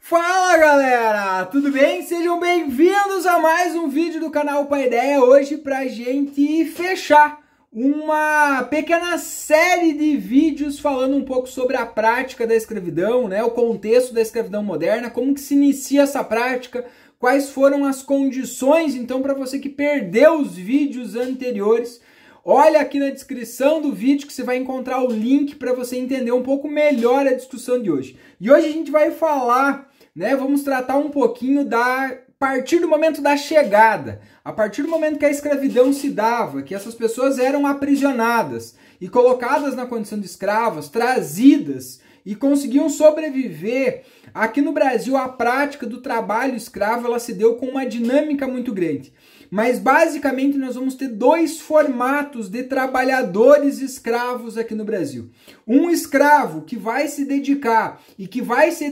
Fala galera, tudo bem? Sejam bem-vindos a mais um vídeo do canal Pai Ideia hoje para gente fechar uma pequena série de vídeos falando um pouco sobre a prática da escravidão, né? O contexto da escravidão moderna, como que se inicia essa prática, quais foram as condições, então para você que perdeu os vídeos anteriores, Olha aqui na descrição do vídeo que você vai encontrar o link para você entender um pouco melhor a discussão de hoje. E hoje a gente vai falar, né? Vamos tratar um pouquinho da a partir do momento da chegada, a partir do momento que a escravidão se dava, que essas pessoas eram aprisionadas e colocadas na condição de escravas, trazidas e conseguiam sobreviver. Aqui no Brasil, a prática do trabalho escravo ela se deu com uma dinâmica muito grande. Mas basicamente nós vamos ter dois formatos de trabalhadores escravos aqui no Brasil. Um escravo que vai se dedicar e que vai ser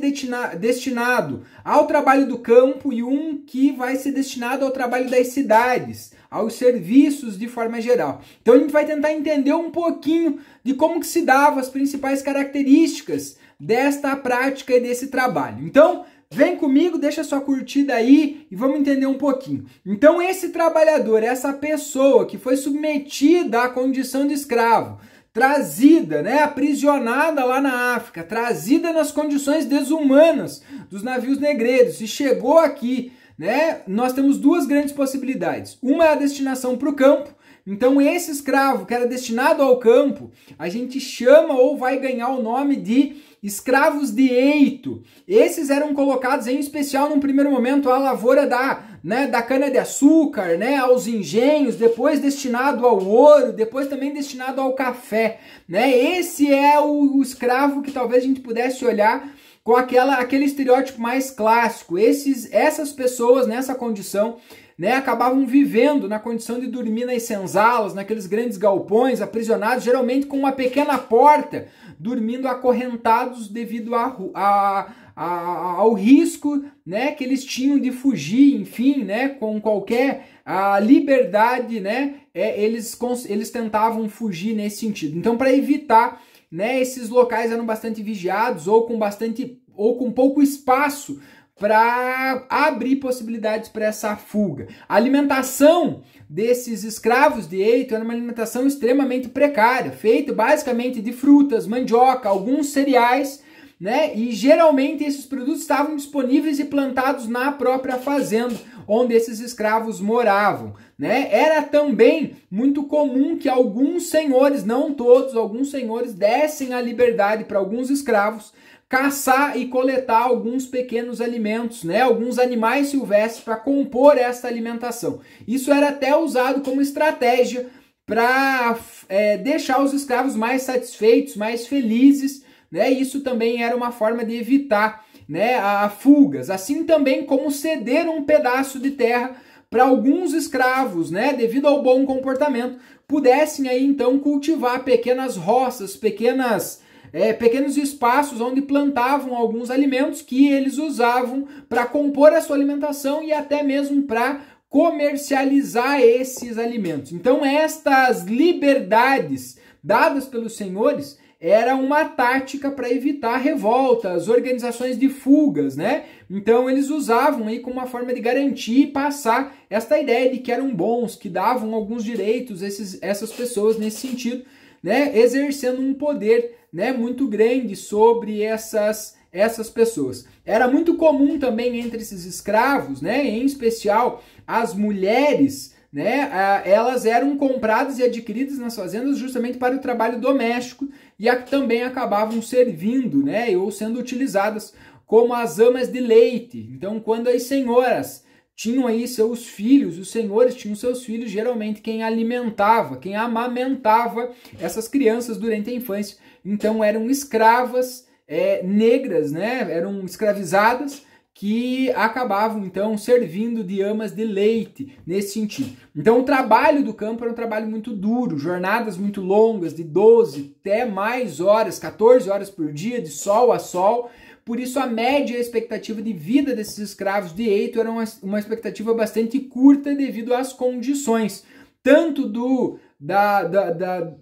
destinado ao trabalho do campo e um que vai ser destinado ao trabalho das cidades, aos serviços de forma geral. Então a gente vai tentar entender um pouquinho de como que se davam as principais características desta prática e desse trabalho. Então, Vem comigo, deixa sua curtida aí e vamos entender um pouquinho. Então, esse trabalhador, essa pessoa que foi submetida à condição de escravo, trazida, né, aprisionada lá na África, trazida nas condições desumanas dos navios negreiros e chegou aqui né, nós temos duas grandes possibilidades. Uma é a destinação para o campo. Então, esse escravo que era destinado ao campo, a gente chama ou vai ganhar o nome de escravos de eito. Esses eram colocados em especial num primeiro momento à lavoura da, né, da cana-de-açúcar, né, aos engenhos, depois destinado ao ouro, depois também destinado ao café. Né? Esse é o, o escravo que talvez a gente pudesse olhar com aquela, aquele estereótipo mais clássico. Esses, essas pessoas nessa condição né, acabavam vivendo na condição de dormir nas senzalas, naqueles grandes galpões, aprisionados, geralmente com uma pequena porta, dormindo acorrentados devido a, a, a, ao risco né, que eles tinham de fugir, enfim, né, com qualquer a liberdade, né, é, eles, eles tentavam fugir nesse sentido. Então, para evitar né, esses locais eram bastante vigiados ou com bastante ou com pouco espaço para abrir possibilidades para essa fuga. A alimentação desses escravos de Eito era uma alimentação extremamente precária, feita basicamente de frutas, mandioca, alguns cereais, né? E geralmente esses produtos estavam disponíveis e plantados na própria fazenda onde esses escravos moravam né? Era também muito comum que alguns senhores, não todos, alguns senhores dessem a liberdade para alguns escravos caçar e coletar alguns pequenos alimentos, né, alguns animais silvestres para compor essa alimentação. Isso era até usado como estratégia para é, deixar os escravos mais satisfeitos, mais felizes, né? Isso também era uma forma de evitar, né, a fugas, assim também como ceder um pedaço de terra para alguns escravos, né, devido ao bom comportamento, pudessem aí então cultivar pequenas roças, pequenas é, pequenos espaços onde plantavam alguns alimentos que eles usavam para compor a sua alimentação e até mesmo para comercializar esses alimentos. Então, estas liberdades dadas pelos senhores era uma tática para evitar revoltas, organizações de fugas, né? Então eles usavam aí como uma forma de garantir e passar esta ideia de que eram bons, que davam alguns direitos esses, essas pessoas nesse sentido, né? Exercendo um poder, né, muito grande sobre essas essas pessoas. Era muito comum também entre esses escravos, né, em especial as mulheres né, elas eram compradas e adquiridas nas fazendas justamente para o trabalho doméstico e também acabavam servindo, né, ou sendo utilizadas como as amas de leite. Então, quando as senhoras tinham aí seus filhos, os senhores tinham seus filhos, geralmente quem alimentava, quem amamentava essas crianças durante a infância, então eram escravas é, negras, né, eram escravizadas que acabavam então servindo de amas de leite nesse sentido. Então o trabalho do campo era um trabalho muito duro, jornadas muito longas, de 12 até mais horas, 14 horas por dia, de sol a sol. Por isso a média expectativa de vida desses escravos de Eito era uma, uma expectativa bastante curta devido às condições, tanto do da, da, da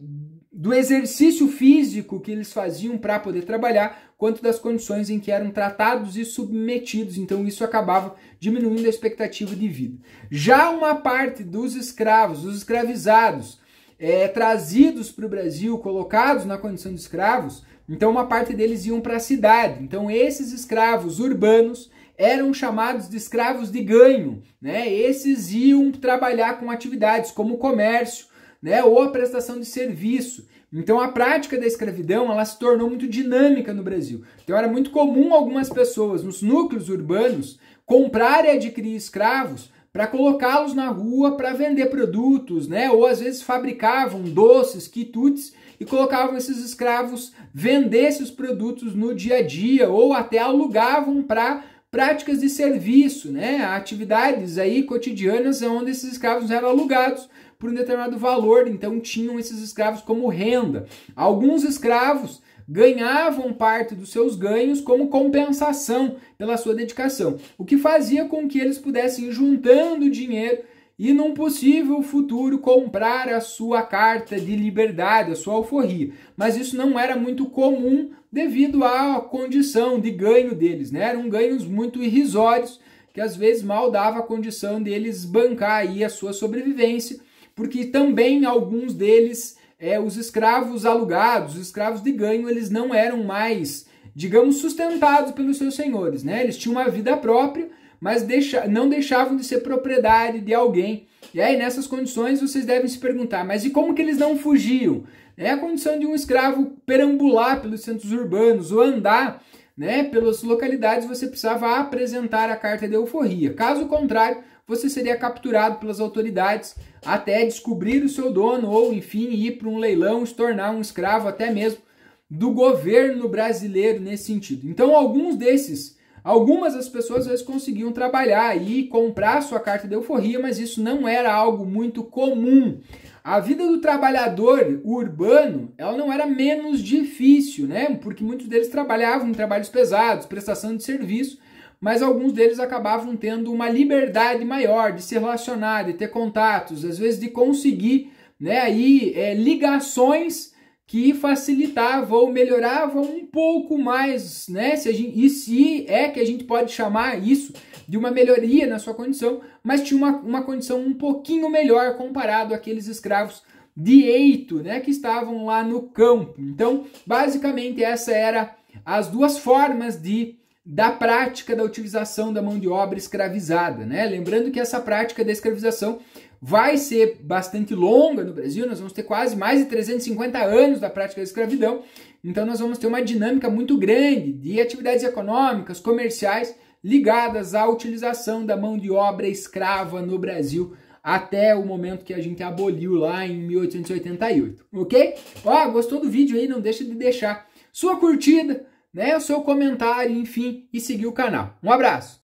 do exercício físico que eles faziam para poder trabalhar, quanto das condições em que eram tratados e submetidos. Então isso acabava diminuindo a expectativa de vida. Já uma parte dos escravos, dos escravizados, é, trazidos para o Brasil, colocados na condição de escravos, então uma parte deles iam para a cidade. Então esses escravos urbanos eram chamados de escravos de ganho, né? Esses iam trabalhar com atividades como comércio, né, ou a prestação de serviço. Então a prática da escravidão ela se tornou muito dinâmica no Brasil. Então era muito comum algumas pessoas nos núcleos urbanos comprar e adquirir escravos para colocá-los na rua para vender produtos, né? Ou às vezes fabricavam doces, quitutes e colocavam esses escravos vender esses produtos no dia a dia ou até alugavam para práticas de serviço, né? Atividades aí cotidianas onde esses escravos eram alugados por um determinado valor, então tinham esses escravos como renda. Alguns escravos ganhavam parte dos seus ganhos como compensação pela sua dedicação, o que fazia com que eles pudessem ir juntando dinheiro e num possível futuro comprar a sua carta de liberdade, a sua alforria. Mas isso não era muito comum devido à condição de ganho deles, né? Eram ganhos muito irrisórios que às vezes mal dava a condição deles bancar aí a sua sobrevivência porque também alguns deles, é, os escravos alugados, os escravos de ganho, eles não eram mais, digamos, sustentados pelos seus senhores, né? Eles tinham uma vida própria, mas deixa, não deixavam de ser propriedade de alguém. E aí, nessas condições, vocês devem se perguntar, mas e como que eles não fugiam? É a condição de um escravo perambular pelos centros urbanos ou andar né, pelas localidades você precisava apresentar a carta de euforia. Caso contrário, você seria capturado pelas autoridades até descobrir o seu dono ou, enfim, ir para um leilão, se tornar um escravo até mesmo do governo brasileiro nesse sentido. Então, alguns desses, algumas das pessoas às vezes conseguiam trabalhar e comprar sua carta de euforia, mas isso não era algo muito comum. A vida do trabalhador urbano, ela não era menos difícil, né? Porque muitos deles trabalhavam em trabalhos pesados, prestação de serviço, mas alguns deles acabavam tendo uma liberdade maior de se relacionar, de ter contatos, às vezes de conseguir, né, aí é, ligações que facilitava ou melhorava um pouco mais, né? Se gente, e se é que a gente pode chamar isso de uma melhoria na sua condição, mas tinha uma, uma condição um pouquinho melhor comparado àqueles escravos de eito, né? Que estavam lá no campo. Então, basicamente, essa era as duas formas de da prática da utilização da mão de obra escravizada, né? Lembrando que essa prática da escravização vai ser bastante longa no Brasil, nós vamos ter quase mais de 350 anos da prática da escravidão, então nós vamos ter uma dinâmica muito grande de atividades econômicas, comerciais ligadas à utilização da mão de obra escrava no Brasil até o momento que a gente aboliu lá em 1888, ok? Ó, gostou do vídeo aí? Não deixa de deixar sua curtida, né, o seu comentário, enfim, e seguir o canal. Um abraço!